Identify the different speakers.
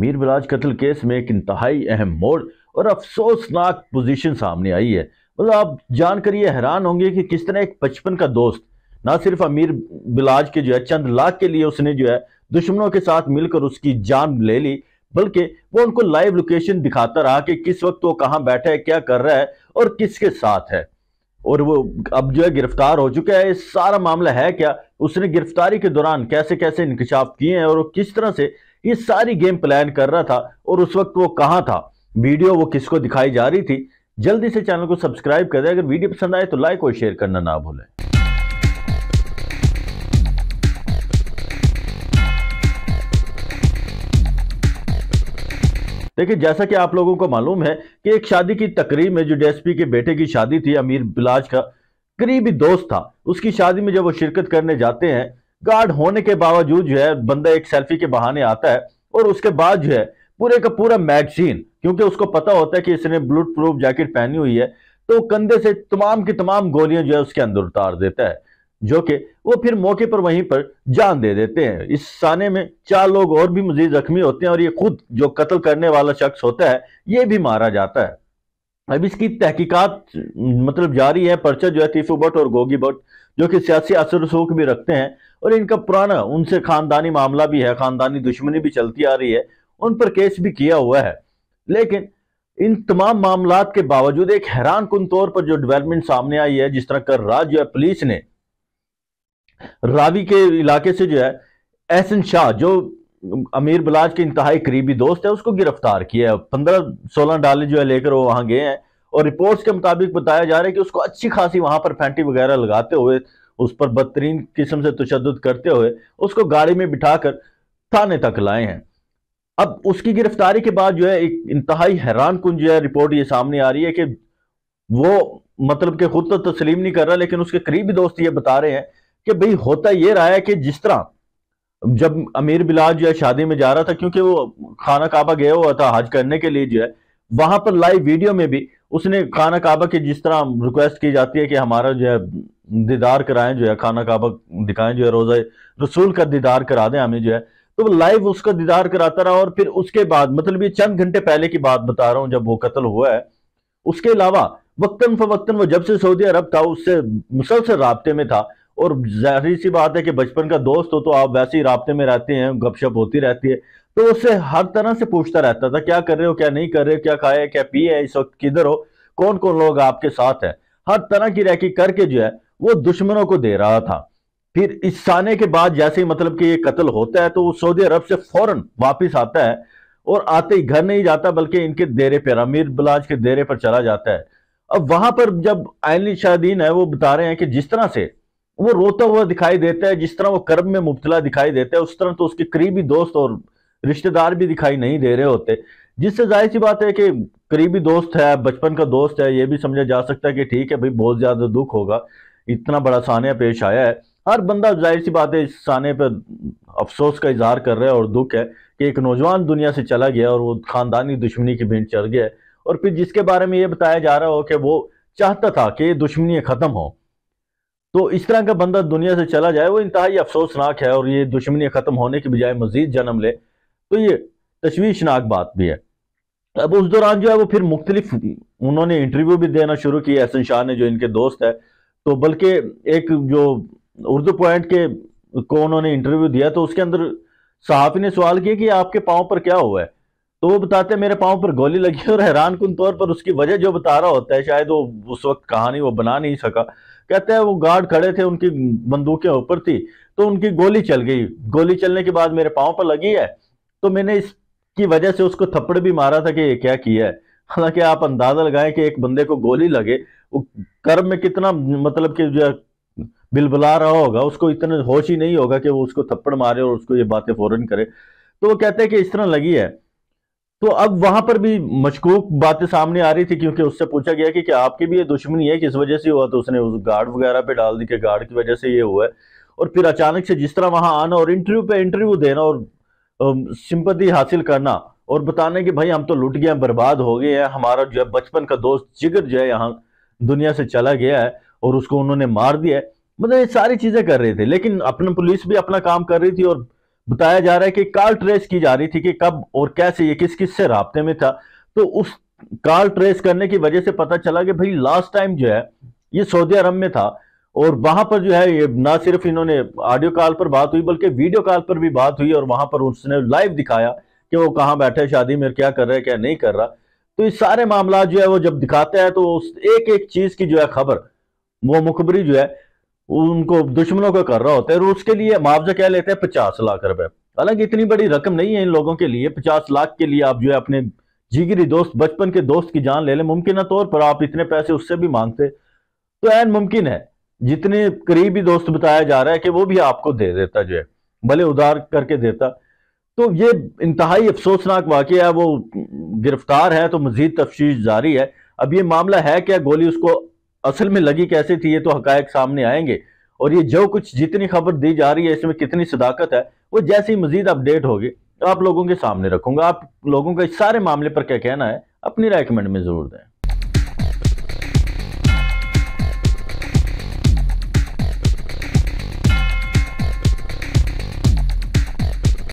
Speaker 1: Mir barrage कत्ल case में एक इंतहाई अहम मोड़ और अफसोसनाक पोजीशन सामने आई है मतलब आप जानकर ये हैरान होंगे कि किस तरह एक बचपन का दोस्त ना सिर्फ अमीर बिलाज के जो है चंद लाख के लिए उसने जो है दुश्मनों के साथ मिलकर उसकी जान ले ली बल्कि वो उनको लाइव लोकेशन दिखाता रहा कि किस वक्त वो कहाँ बैठा है क्या कर रहा है और किसके साथ है और वो अब जो है गिरफ्तार हो चुका है ये सारा मामला है क्या उसने गिरफ्तारी के दौरान कैसे कैसे इंकशाफ किए हैं और किस तरह से ये सारी गेम प्लान कर रहा था और उस वक्त वो कहाँ था वीडियो वो किसको दिखाई जा रही थी जल्दी से चैनल को सब्सक्राइब कर दे अगर वीडियो पसंद आए तो लाइक और शेयर करना ना भूलें देखिए जैसा कि आप लोगों को मालूम है कि एक शादी की तकरीब में जो डीएसपी के बेटे की शादी थी अमीर बिलाज का करीबी दोस्त था उसकी शादी में जब वो शिरकत करने जाते हैं गार्ड होने के बावजूद जो है बंदा एक सेल्फी के बहाने आता है और उसके बाद जो है पूरे का पूरा मैगजीन क्योंकि उसको पता होता है कि इसने ब्लूट प्रूफ जैकेट पहनी हुई है तो कंधे से तमाम की तमाम गोलियां जो है उसके अंदर उतार देता है जो कि वो फिर मौके पर वहीं पर जान दे देते हैं इस साने में चार लोग और भी मजीद जख्मी होते हैं और ये खुद जो कत्ल करने वाला शख्स होता है ये भी मारा जाता है अब इसकी तहकीकात मतलब जारी है पर्चा जो है तीफू भट्ट और गोगी भट्ट जो कि सियासी असर रसूख भी रखते हैं और इनका पुराना उनसे खानदानी मामला भी है खानदानी दुश्मनी भी चलती आ रही है उन पर केस भी किया हुआ है लेकिन इन तमाम मामला के बावजूद एक हैरान कन तौर पर जो डेवलपमेंट सामने आई है जिस तरह कर रात जो है पुलिस ने रावी के इलाके से जो है एहसन शाह जो अमीर बलाज के इंतहाई करीबी दोस्त है उसको गिरफ्तार किया है पंद्रह सोलह डाले जो है लेकर वो वहां गए हैं और रिपोर्ट्स के मुताबिक बताया जा रहा है कि उसको अच्छी खासी वहां पर फैंटी वगैरह लगाते हुए उस पर बदतरीन किस्म से तशद करते हुए उसको गाड़ी में बिठाकर थाने तक लाए हैं अब उसकी गिरफ्तारी के बाद जो है एक इंतहाई हैरान कुन जो है रिपोर्ट ये सामने आ रही है कि वो मतलब कि खुद तो तस्लीम नहीं कर रहा लेकिन उसके करीबी दोस्त ये बता रहे हैं कि भाई होता ये रहा है कि जिस तरह जब अमीर बिलाज है शादी में जा रहा था क्योंकि वो खाना काबा गया हुआ था हज करने के लिए जो है वहां पर लाइव वीडियो में भी उसने खाना काबा की जिस तरह रिक्वेस्ट की जाती है कि हमारा जो है दीदार कराएं जो है खाना काबा दिखाएं जो है रोजा रसूल का दीदार करा दें हमें जो है तो वो लाइव उसका दीदार कराता रहा और फिर उसके बाद मतलब ये चंद घंटे पहले की बात बता रहा हूँ जब वो कत्ल हुआ है उसके अलावा वक्तन फवक्तन वो जब से सऊदी अरब था उससे मुसलसल रबते में था और जहरी सी बात है कि बचपन का दोस्त हो तो आप वैसे ही रबते में रहते हैं गपशप होती रहती है तो उससे हर तरह से पूछता रहता था क्या कर रहे हो क्या नहीं कर रहे हो क्या खाए क्या पिए इस वक्त किधर हो कौन कौन लोग आपके साथ हैं हर तरह की रैकी करके जो है वो दुश्मनों को दे रहा था फिर इस साने के बाद जैसे ही मतलब कि ये कत्ल होता है तो वो सऊदी अरब से फौरन वापस आता है और आते ही घर नहीं जाता बल्कि इनके देरे पर अमीर बलाज के देरे पर चला जाता है अब वहां पर जब आयनी शाहदीन है वो बता रहे हैं कि जिस तरह से वो रोता हुआ दिखाई देता है जिस तरह वो कर्म में मुबतला दिखाई देता है उस तरह तो उसके करीबी दोस्त और रिश्तेदार भी दिखाई नहीं दे रहे होते जिससे जाहिर सी बात है कि करीबी दोस्त है बचपन का दोस्त है ये भी समझा जा सकता है कि ठीक है भाई बहुत ज़्यादा दुख होगा इतना बड़ा सानिया पेश आया है हर बंदा जाहिर सी बात है इस साने पर अफसोस का इजहार कर रहा है और दुख है कि एक नौजवान दुनिया से चला गया और वो खानदानी दुश्मनी की भेंट चढ़ गया और फिर जिसके बारे में ये बताया जा रहा हो कि वो चाहता था कि दुश्मनी ख़त्म हो तो इस तरह का बंदा दुनिया से चला जाए वो इंतहाई अफसोसनाक है और ये दुश्मनी ख़त्म होने के बजाय मजीद जन्म ले तो ये तशवीशनाक बात भी है अब उस दौरान जो है वो फिर मुख्तलिफ उन्होंने इंटरव्यू भी देना शुरू किया एहसन शाह ने जो इनके दोस्त है तो बल्कि एक जो उर्दू पॉइंट के को उन्होंने इंटरव्यू दिया तो उसके अंदर सहाफ़ी ने सवाल किया कि आपके पाँव पर क्या हुआ है तो वो बताते मेरे पाँव पर गोली लगी और हैरान कन तौर पर उसकी वजह जो बता रहा होता है शायद वो उस वक्त कहानी वो बना नहीं सका कहते हैं वो गार्ड खड़े थे उनकी बंदूकें ऊपर थी तो उनकी गोली चल गई गोली चलने के बाद मेरे पाँव पर लगी है तो मैंने इसकी वजह से उसको थप्पड़ भी मारा था कि ये क्या किया है हालांकि आप अंदाजा लगाएं कि एक बंदे को गोली लगे वो कर्म में कितना मतलब कि जो बिलबुला रहा होगा उसको इतना होश ही नहीं होगा कि वो उसको थप्पड़ मारे और उसको ये बातें फौरन करे तो वो कहते हैं कि इस तरह लगी है तो अब वहां पर भी मशकूक बातें सामने आ रही थी क्योंकि उससे पूछा गया कि क्या आपकी भी ये दुश्मनी है किस वजह से हुआ तो उसने उस गार्ड वगैरह पे डाल दी कि गार्ड की वजह से ये हुआ है और फिर अचानक से जिस तरह वहां आना और इंटरव्यू पे इंटरव्यू देना और सिंपति हासिल करना और बताने कि भाई हम तो लुट गए बर्बाद हो गए हैं हमारा जो है बचपन का दोस्त जिगर जो है यहाँ दुनिया से चला गया है और उसको उन्होंने मार दिया है मतलब ये सारी चीज़ें कर रहे थे लेकिन अपने पुलिस भी अपना काम कर रही थी और बताया जा रहा है कि कार ट्रेस की जा रही थी कि कब और कैसे ये किस किस से रबते में था तो उस कार ट्रेस करने की वजह से पता चला कि भाई लास्ट टाइम जो है ये सऊदी अरब में था और वहां पर जो है ये ना सिर्फ इन्होंने ऑडियो कॉल पर बात हुई बल्कि वीडियो कॉल पर भी बात हुई और वहां पर उसने लाइव दिखाया कि वो कहाँ बैठे शादी में क्या कर रहा है क्या नहीं कर रहा तो इस सारे मामला जो है वो जब दिखाते हैं तो उस एक एक चीज की जो है खबर वो मुखबरी जो है उनको दुश्मनों का कर रहा होता है और उसके लिए मुआवजा क्या लेते हैं पचास लाख रुपए हालांकि इतनी बड़ी रकम नहीं है इन लोगों के लिए पचास लाख के लिए आप जो है अपने जिगरी दोस्त बचपन के दोस्त की जान ले लें मुमकिन तौर पर आप इतने पैसे उससे भी मांगते तो एन मुमकिन है जितने करीबी दोस्त बताया जा रहा है कि वो भी आपको दे देता जो है भले उधार करके देता तो ये इंतहाई अफसोसनाक वाक्य है वो गिरफ्तार है तो मजीद तफ्तीश जारी है अब ये मामला है क्या गोली उसको असल में लगी कैसे थी ये तो हकायक सामने आएंगे और ये जो कुछ जितनी खबर दी जा रही है इसमें कितनी सदाकत है वो जैसे ही मजीद अपडेट होगी तो आप लोगों के सामने रखूंगा आप लोगों का इस सारे मामले पर क्या कहना है अपनी राय कमेंट में जरूर दें